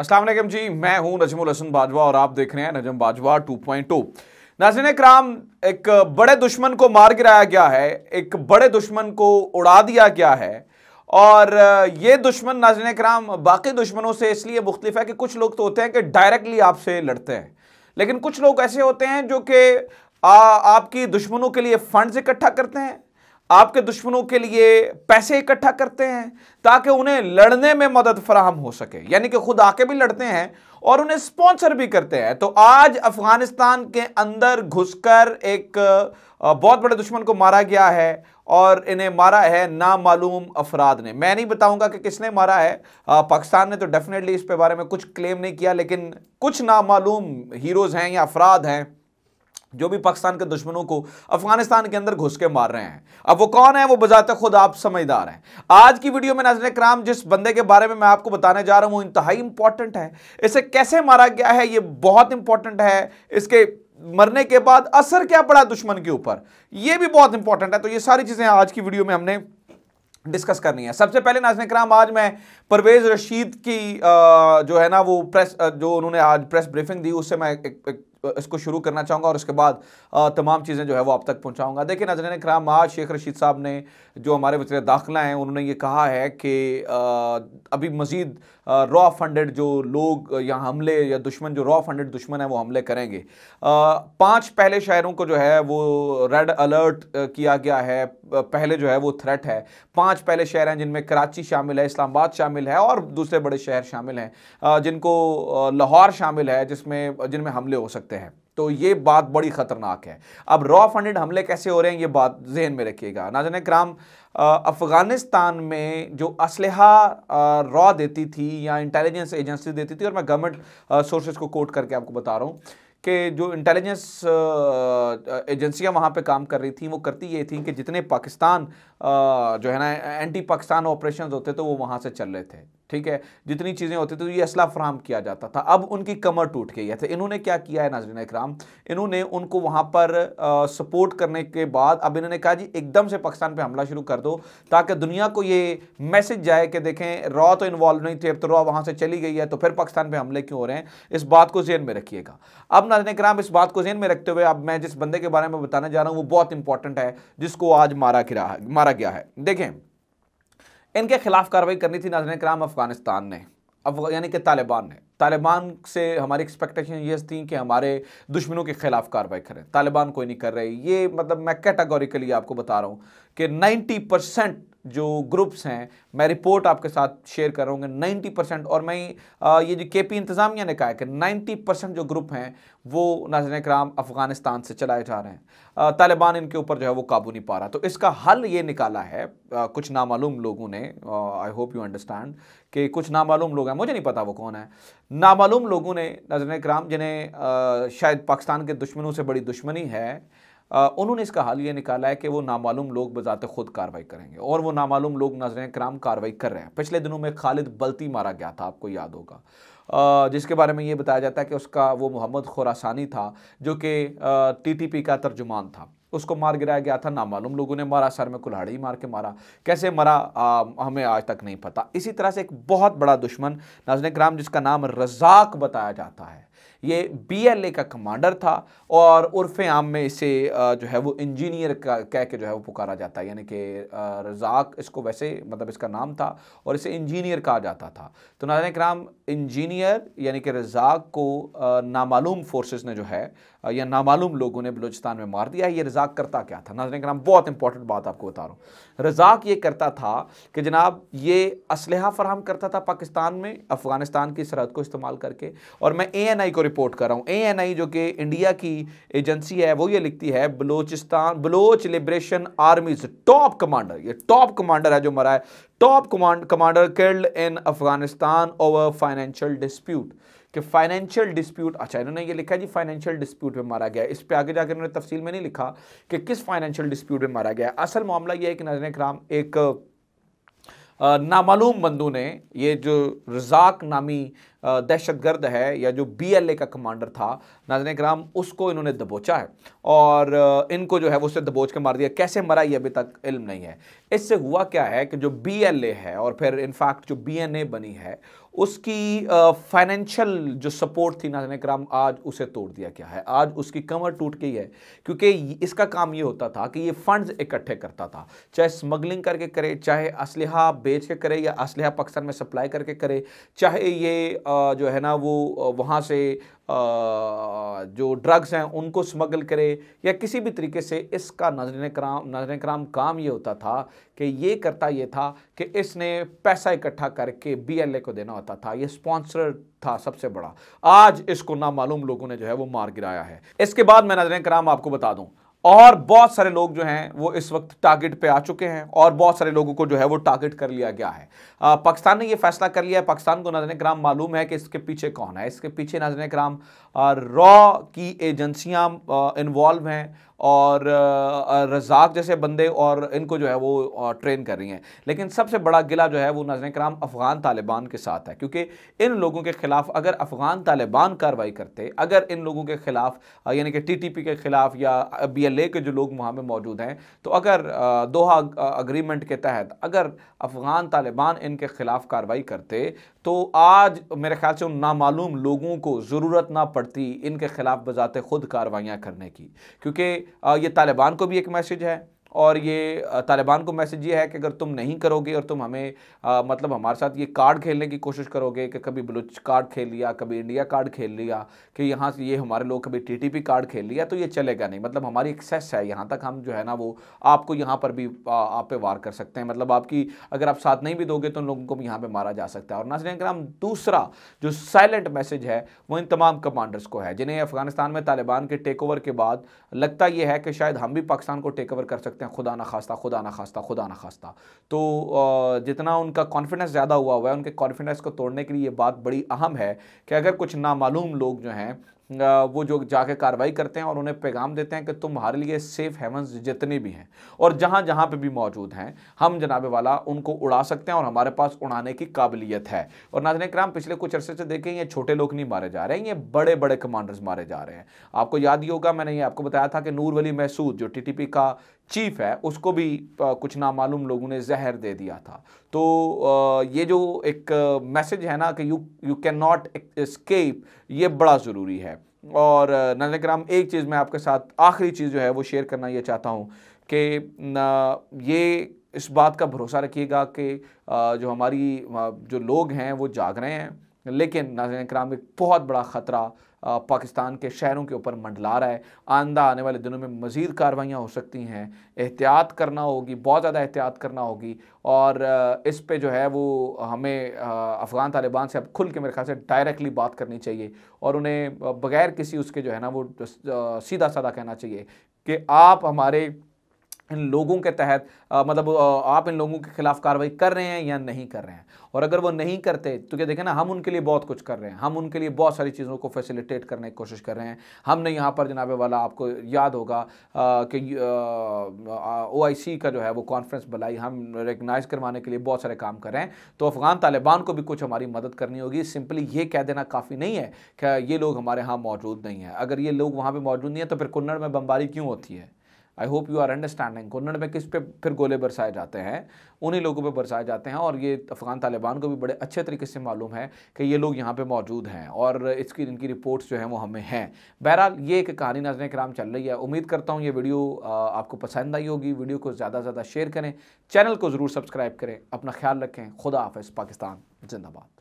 असलम जी मैं हूं नजमुल हसन बाजवा और आप देख रहे हैं नजम बाजवा 2.0 नाजिन कराम एक बड़े दुश्मन को मार गिराया गया है एक बड़े दुश्मन को उड़ा दिया गया है और ये दुश्मन नाजिन कराम बाकी दुश्मनों से इसलिए मुख्तलिफ है कि कुछ लोग तो होते हैं कि डायरेक्टली आपसे लड़ते हैं लेकिन कुछ लोग ऐसे होते हैं जो कि आपकी दुश्मनों के लिए फंड्स इकट्ठा करते हैं आपके दुश्मनों के लिए पैसे इकट्ठा करते हैं ताकि उन्हें लड़ने में मदद फराहम हो सके यानी कि खुद आके भी लड़ते हैं और उन्हें स्पॉन्सर भी करते हैं तो आज अफगानिस्तान के अंदर घुसकर एक बहुत बड़े दुश्मन को मारा गया है और इन्हें मारा है नामालूम अफराद ने मैं नहीं बताऊंगा कि किसने मारा है पाकिस्तान ने तो डेफिनेटली इस पे बारे में कुछ क्लेम नहीं किया लेकिन कुछ नामालूम हीरोज़ हैं या अफराद हैं जो भी पाकिस्तान के दुश्मनों को अफगानिस्तान के अंदर घुस के मार रहे हैं अब वो कौन है वो बजाते खुद आप समझदार हैं आज की वीडियो में नजर कराम जिस बंदे के बारे में मैं आपको बताने जा रहा हूँ वो इंतहाई इंपॉर्टेंट है इसे कैसे मारा गया है ये बहुत इंपॉर्टेंट है इसके मरने के बाद असर क्या पड़ा दुश्मन के ऊपर ये भी बहुत इंपॉर्टेंट है तो ये सारी चीज़ें आज की वीडियो में हमने डिस्कस करनी है सबसे पहले नाजन कराम आज मैं परवेज़ रशीद की जो है ना वो प्रेस जो उन्होंने आज प्रेस ब्रीफिंग दी उससे मैं एक, एक इसको शुरू करना चाहूँगा और उसके बाद तमाम चीज़ें जो है वो आप तक पहुँचाऊँगा देखिए नजर ने कराम आज शेख रशीद साहब ने जो हमारे वज़र दाखिला हैं उन्होंने ये कहा है कि अभी मज़ीद रॉ फंडेड जो लोग या हमले या दुश्मन जो रॉ फंडेड दुश्मन हैं वो हमले करेंगे पाँच पहले शहरों को जो है वो रेड अलर्ट किया गया है पहले जो है वो थ्रेट है पाँच पहले शहर हैं जिनमें कराची शामिल है इस्लामाबाद शामिल है और दूसरे बड़े शहर शामिल हैं जिनको लाहौर शामिल है जिसमें जिनमें हमले हो सकते सकते हैं तो ये बात बड़ी खतरनाक है अब रॉ फंडेड हमले कैसे हो रहे हैं ये बात जहन में रखिएगा नाजन क्राम अफ़गानिस्तान में जो असलहा रॉ देती थी या इंटेलिजेंस एजेंसी देती थी और मैं गवर्नमेंट सोर्सेज को कोट करके आपको बता रहा हूँ कि जो इंटेलिजेंस एजेंसियां वहाँ पे काम कर रही थी वो करती ये थी कि जितने पाकिस्तान जो है ना एंटी पाकिस्तान ऑपरेशन होते थे तो वो वहाँ से चल रहे थे ठीक है जितनी चीज़ें होती थी तो ये असला फ्राहम किया जाता था अब उनकी कमर टूट गई है तो इन्होंने क्या किया है नाजरीन इक्राम इन्होंने उनको वहाँ पर आ, सपोर्ट करने के बाद अब इन्होंने कहा जी एकदम से पाकिस्तान पर हमला शुरू कर दो ताकि दुनिया को ये मैसेज जाए कि देखें रॉ तो इन्वॉल्व नहीं थे अब तो रॉ वहाँ से चली गई है तो फिर पाकिस्तान पर हमले क्यों हो रहे हैं इस बात को जेन में रखिएगा अब नाजरन इक्राम इस बात को जेन में रखते हुए अब मैं जिस बंदे के बारे में बताने जा रहा हूँ वो बहुत इंपॉर्टेंट है जिसको आज मारा गिरा मारा गया है देखें इनके खिलाफ कार्रवाई करनी थी नाजन कराम अफगानिस्तान ने अफ यानी कि तालिबान ने तालिबान से हमारी एक्सपेक्टेशन ये थी कि हमारे दुश्मनों के खिलाफ कार्रवाई करें तालिबान कोई नहीं कर रहे ये मतलब मैं कैटागोरिकली आपको बता रहा हूँ कि 90 परसेंट जो ग्रुप्स हैं मैं रिपोर्ट आपके साथ शेयर कर रहा हूँ नाइन्टी परसेंट और मैं ये जो के पी इंतज़ामिया ने कहा है कि नाइन्टी परसेंट जो ग्रुप हैं वो नाजन कराम अफ़गानिस्तान से चलाए जा रहे हैं तालिबान इनके ऊपर जो है वो काबू नहीं पा रहा तो इसका हल ये निकाला है कुछ नामालूम लोगों ने आई होप यू अंडरस्टैंड कि कुछ नामालूम लोग हैं मुझे नहीं पता वो कौन है नामालूम लोगों ने नजर कराम जिन्हें शायद पाकिस्तान के दुश्मनों से बड़ी दुश्मनी है उन्होंने इसका हाल ये निकाला है कि वो नामालूम लोग बजाते खुद कार्रवाई करेंगे और वो नामालूम लोग नजर कराम कार्रवाई कर रहे हैं पिछले दिनों में खालिद बल्ती मारा गया था आपको याद होगा जिसके बारे में ये बताया जाता है कि उसका वो मोहम्मद खुरासानी था जो कि टीटीपी का तर्जुमान था उसको मार गिराया गया था नामालूम लोगों ने मारा सर में कुल्हाड़ी मार के मारा कैसे मरा आ, हमें आज तक नहीं पता इसी तरह से एक बहुत बड़ा दुश्मन नाजन कराम जिसका नाम रजाक बताया जाता है ये बीएलए का कमांडर था और उर्फ आम में इसे जो है वो इंजीनियर का कह के जो है वो पुकारा जाता है यानी कि रजाक इसको वैसे मतलब इसका नाम था और इसे इंजीनियर कहा जाता था तो नाजन कराम इंजीनियर इंजीनियर यानी कि रजाक को नामालूम फोर्सेस ने जो है या नामालूम लोगों ने बलूचिस्तान में मार दिया है ये रजाक करता क्या था नाजरन कराम बहुत इंपॉर्टेंट बात आपको बता रहा हूँ रजाक ये करता था कि जनाब ये इसलहा फराम करता था पाकिस्तान में अफगानिस्तान की सरहद को इस्तेमाल करके और मैं ए एन आई को रिपोर्ट कर रहा हूँ ए एन आई जो कि इंडिया की एजेंसी है वो ये लिखती है Balochistan Bloch liberation आर्मीज top commander ये टॉप कमांडर है जो मरा है top command commander killed in Afghanistan over financial dispute कि फाइनेंशियल डिस्प्यूट अच्छा इन्होंने ये लिखा है जी फाइनेंशियल डिस्प्यूट में मारा गया इस पे आगे जाकर इन्होंने तफसील में नहीं लिखा कि किस फाइनेंशियल डिस्प्यूट में मारा गया असल मामला ये है कि नजर कराम एक नामालूम बंदू ने ये जो रजाक नामी दहशतगर्द है या जो बीएलए का कमांडर था नाजन कराम उसको इन्होंने दबोचा है और इनको जो है वो उससे दबोच के मार दिया कैसे मरा ये अभी तक इल्म नहीं है इससे हुआ क्या है कि जो बीएलए है और फिर इनफैक्ट जो बीएनए बनी है उसकी फाइनेंशियल जो सपोर्ट थी नाजन कराम आज उसे तोड़ दिया क्या है आज उसकी कमर टूट गई है क्योंकि इसका काम ये होता था कि ये फंड्स इकट्ठे करता था चाहे स्मगलिंग करके करे चाहे असलहा बेच के करे या असलहा पाकिस्तान में सप्लाई करके करे चाहे ये जो है ना वो वहाँ से जो ड्रग्स हैं उनको स्मगल करे या किसी भी तरीके से इसका नजर कराम नजर कराम काम ये होता था कि ये करता ये था कि इसने पैसा इकट्ठा करके बीएलए को देना होता था ये स्पॉन्सर था सबसे बड़ा आज इसको नामालूम लोगों ने जो है वो मार गिराया है इसके बाद मैं नजर कराम आपको बता दूँ और बहुत सारे लोग जो हैं वो इस वक्त टारगेट पे आ चुके हैं और बहुत सारे लोगों को जो है वो टारगेट कर लिया गया है पाकिस्तान ने ये फैसला कर लिया है पाकिस्तान को नजर कराम मालूम है कि इसके पीछे कौन है इसके पीछे नज़र कराम रॉ की एजेंसियाँ इन्वॉल्व हैं और रजाक जैसे बंदे और इनको जो है वो ट्रेन कर रही हैं लेकिन सबसे बड़ा गिला जो है वो नजर कराम अफ़गान तालिबान के साथ है क्योंकि इन लोगों के ख़िलाफ़ अगर अफ़गान तालिबान कार्रवाई करते अगर इन लोगों के ख़िलाफ़ यानी कि टी टी पी के ख़िलाफ़ या बी एल ए के जो लोग वहाँ में मौजूद हैं तो अगर दोहा अग्रीमेंट के तहत अगर अफ़गान तालिबान इनके ख़िलाफ़ कार्रवाई करते तो आज मेरे ख्याल से उन नामालूम लोगों को ज़रूरत ना पड़ती इनके ख़िलाफ़ बजात खुद कार्रवाइयाँ करने की क्योंकि ये तालिबान को भी एक मैसेज है और ये तालिबान को मैसेज ये है कि अगर तुम नहीं करोगे और तुम हमें आ, मतलब हमारे साथ ये कार्ड खेलने की कोशिश करोगे कि कभी बलूच कार्ड खेल लिया कभी इंडिया कार्ड खेल लिया कि यहाँ से ये हमारे लोग कभी टीटीपी कार्ड खेल लिया तो ये चलेगा नहीं मतलब हमारी एक्सेस है यहाँ तक हम जो है ना वो आपको यहाँ पर भी आ, आप पे वार कर सकते हैं मतलब आपकी अगर आप साथ नहीं भी दोगे तो उन लोगों को भी यहाँ पर मारा जा सकता है और नाजरन हम दूसरा जो साइलेंट मैसेज है वो इन तमाम कमांडर्स को है जिन्हें अफगानिस्तान में तालिबान के टेक ओवर के बाद लगता यह है कि शायद हम भी पाकिस्तान को टेक ओवर कर सकते सकते हैं खुदा ना खास्ता खुदा ना खास्ता खुदा ना खास्ता तो जितना उनका कॉन्फिडेंस ज़्यादा हुआ हुआ है उनके कॉन्फिडेंस को तोड़ने के लिए ये बात बड़ी अहम है कि अगर कुछ नामालूम लोग जो हैं वो जो जाके कार्रवाई करते हैं और उन्हें पैगाम देते हैं कि तुम्हारे लिए सेफ हेवंस जितने भी हैं और जहाँ जहाँ पर भी मौजूद हैं हम जनाबे वाला उनको उड़ा सकते हैं और हमारे पास उड़ाने की काबिलियत है और नाजन कराम पिछले कुछ अरसे से देखें ये छोटे लोग नहीं मारे जा रहे हैं ये बड़े बड़े कमांडर्स मारे जा रहे हैं आपको याद ही होगा मैंने ये आपको बताया था कि नूर वली महसूद जो टी का चीफ है उसको भी कुछ नामालूम लोगों ने जहर दे दिया था तो ये जो एक मैसेज है ना कि you you can not escape ये बड़ा ज़रूरी है और नाजन कराम एक चीज़ मैं आपके साथ आखिरी चीज़ जो है वो शेयर करना ये चाहता हूँ कि ये इस बात का भरोसा रखिएगा कि जो हमारी जो लोग हैं वो जाग रहे हैं लेकिन नाजन कराम एक बहुत बड़ा ख़तरा पाकिस्तान के शहरों के ऊपर मंडला रहा है आंदा आने वाले दिनों में मज़ीद कार्रवाइयाँ हो सकती हैं एहतियात करना होगी बहुत ज़्यादा एहतियात करना होगी और इस पर जो है वो हमें अफ़गान तालिबान से अब खुल के मेरे ख्याल से डायरेक्टली बात करनी चाहिए और उन्हें बगैर किसी उसके जो है ना वो सीधा साधा कहना चाहिए कि आप हमारे इन लोगों के तहत आ, मतलब आ, आप इन लोगों के खिलाफ कार्रवाई कर रहे हैं या नहीं कर रहे हैं और अगर वो नहीं करते तो क्या देखें ना हम उनके लिए बहुत कुछ कर रहे हैं हम उनके लिए बहुत सारी चीज़ों को फैसिलिटेट करने की कोशिश कर रहे हैं हमने यहाँ पर जनाबे वाला आपको याद होगा कि ओ का जो है वो कॉन्फ्रेंस बुलाई हम रिकगनाइज करवाने के लिए बहुत सारे काम कर रहे हैं तो अफ़गान तालिबान को भी कुछ हमारी मदद करनी होगी सिंपली ये कह देना काफ़ी नहीं है कि ये लोग हमारे यहाँ मौजूद नहीं है अगर ये लोग वहाँ पर मौजूद नहीं है तो फिर कुन्नड़ में बम्बारी क्यों होती है I hope you are understanding कुन्नड़ में किस पे फिर गोले बरसाए जाते हैं उन्हीं लोगों पे बरसाए जाते हैं और ये अफ़गान तालिबान को भी बड़े अच्छे तरीके से मालूम है कि ये लोग यहाँ पे मौजूद हैं और इसकी इनकी रिपोर्ट्स जो हैं वो हमें हैं बहरहाल ये एक कहानी नजर कराम चल रही है उम्मीद करता हूँ ये वीडियो आपको पसंद आई होगी वीडियो को ज़्यादा से ज़्यादा शेयर करें चैनल को ज़रूर सब्सक्राइब करें अपना ख्याल रखें खुदा हाफ़ पाकिस्तान जिंदाबाद